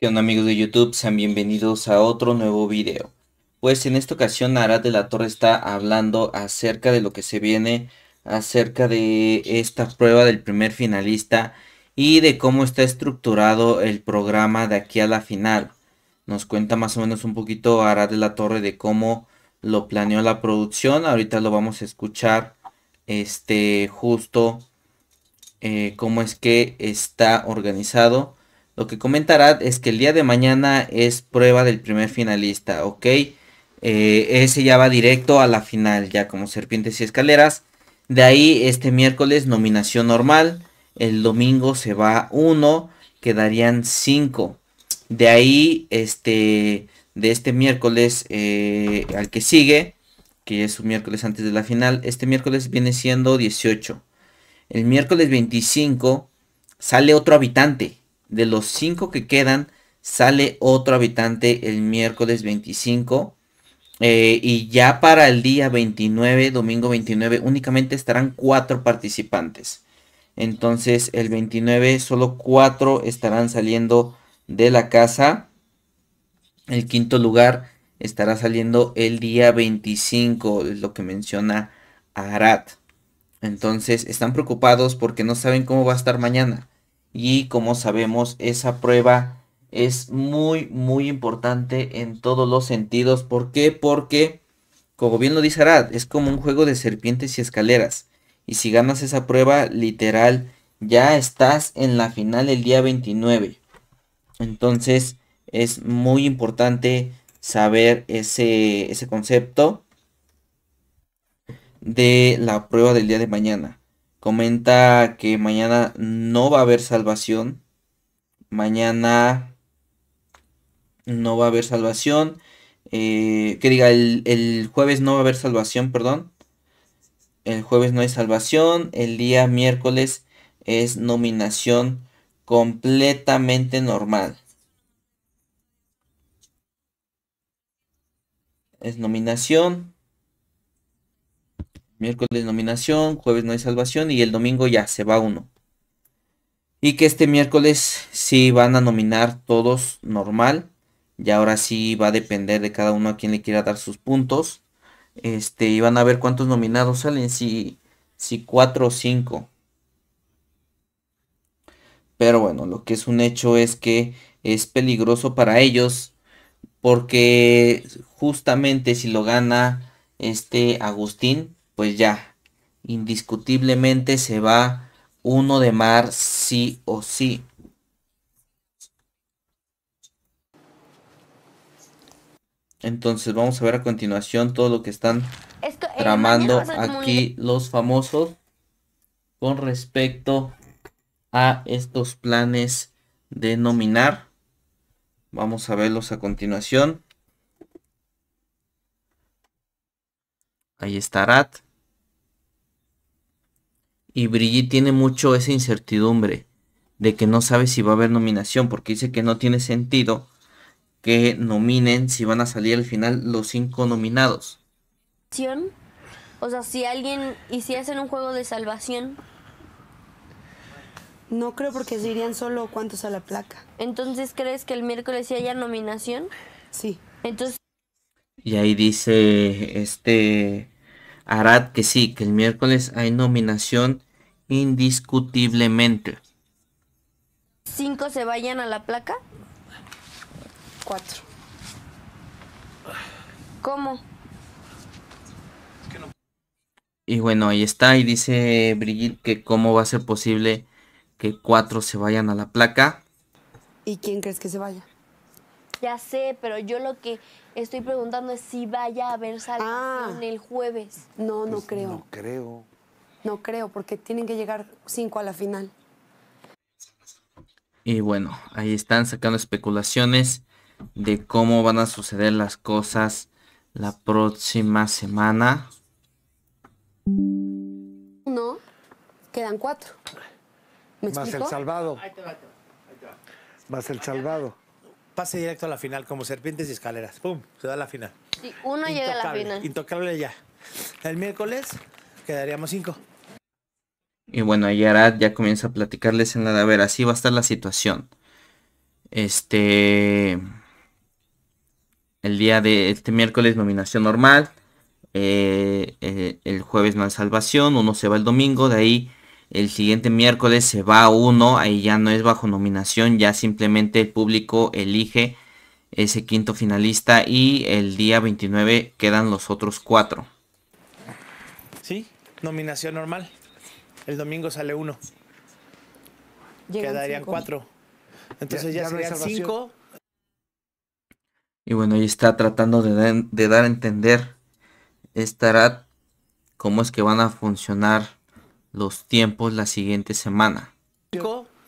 ¿Qué onda amigos de YouTube? Sean bienvenidos a otro nuevo video. Pues en esta ocasión Arad de la Torre está hablando acerca de lo que se viene, acerca de esta prueba del primer finalista y de cómo está estructurado el programa de aquí a la final. Nos cuenta más o menos un poquito Arad de la Torre de cómo lo planeó la producción. Ahorita lo vamos a escuchar este, justo eh, cómo es que está organizado. Lo que comentará es que el día de mañana es prueba del primer finalista, ¿ok? Eh, ese ya va directo a la final, ya como serpientes y escaleras. De ahí este miércoles nominación normal. El domingo se va uno, quedarían cinco. De ahí, este, de este miércoles eh, al que sigue, que es un miércoles antes de la final. Este miércoles viene siendo 18. El miércoles 25 sale otro habitante. De los 5 que quedan, sale otro habitante el miércoles 25. Eh, y ya para el día 29, domingo 29, únicamente estarán 4 participantes. Entonces el 29 solo 4 estarán saliendo de la casa. El quinto lugar estará saliendo el día 25, es lo que menciona Arad. Entonces están preocupados porque no saben cómo va a estar mañana. Y como sabemos, esa prueba es muy, muy importante en todos los sentidos. ¿Por qué? Porque, como bien lo dice Arad, es como un juego de serpientes y escaleras. Y si ganas esa prueba, literal, ya estás en la final el día 29. Entonces es muy importante saber ese, concepto de la prueba del día de mañana. Comenta que mañana no va a haber salvación. Mañana no va a haber salvación. Eh, que diga, el, el, jueves no va a haber salvación, perdón. El jueves no hay salvación. El día miércoles es nominación completamente normal. es nominación. Miércoles nominación, jueves no hay salvación y el domingo ya se va uno. Y que este miércoles sí van a nominar todos normal. Y ahora sí va a depender de cada uno a quien le quiera dar sus puntos. Este, y van a ver cuántos nominados salen, si, si cuatro o cinco. Pero bueno, lo que es un hecho es que es peligroso para ellos porque justamente si lo gana este Agustín, pues ya, indiscutiblemente se va uno de mar sí o sí. Entonces vamos a ver a continuación todo lo que están eh, tramando aquí los famosos con respecto a estos planes de nominar. Vamos a verlos a continuación. Ahí está Rat. Y Brigitte tiene mucho esa incertidumbre de que no sabe si va a haber nominación, porque dice que no tiene sentido que nominen si van a salir al final los cinco nominados. O sea, si alguien Y si hacen un juego de salvación, no creo porque dirían solo cuántos a la placa. Entonces, ¿crees que el miércoles sí haya nominación? Sí. Entonces. Y ahí dice este Arad que sí, que el miércoles hay nominación indiscutiblemente. ¿Cinco se vayan a la placa? Cuatro. ¿Cómo? Y bueno, ahí está, y dice Brigitte que cómo va a ser posible que cuatro se vayan a la placa. ¿Y quién crees que se vaya? Ya sé, pero yo lo que estoy preguntando es si vaya a haber salido en ah. el jueves. No, no pues, creo. No creo. No creo, porque tienen que llegar cinco a la final. Y bueno, ahí están sacando especulaciones de cómo van a suceder las cosas la próxima semana. No, quedan cuatro más el salvado. va, Más el salvado. Pase directo a la final, como serpientes y escaleras. ¡Pum! Se da la final. uno llega a la final. Intocable ya. El miércoles quedaríamos cinco. Y bueno, ahí Arad ya comienza a platicarles en la de a ver, así va a estar la situación. Este. El día de este miércoles, nominación normal. Eh, eh, el jueves no hay salvación. Uno se va el domingo. De ahí el siguiente miércoles se va a uno, ahí ya no es bajo nominación, ya simplemente el público elige ese quinto finalista y el día 29 quedan los otros cuatro. Sí, nominación normal. El domingo sale uno. Quedarían cuatro. Entonces ya, serían cinco. Y bueno, ahí está tratando de, dar a entender estará cómo es que van a funcionar los tiempos la siguiente semana.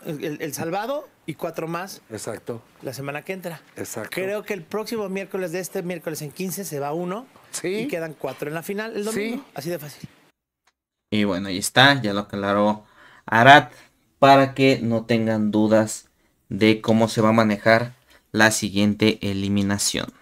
El, el, salvado y cuatro más. Exacto. La semana que entra. Exacto. Creo que el próximo miércoles de este miércoles en 15 se va uno. Sí. Y quedan cuatro en la final el domingo. Sí. Así de fácil. Y bueno, ahí está, ya lo aclaró Arat para que no tengan dudas de cómo se va a manejar la siguiente eliminación.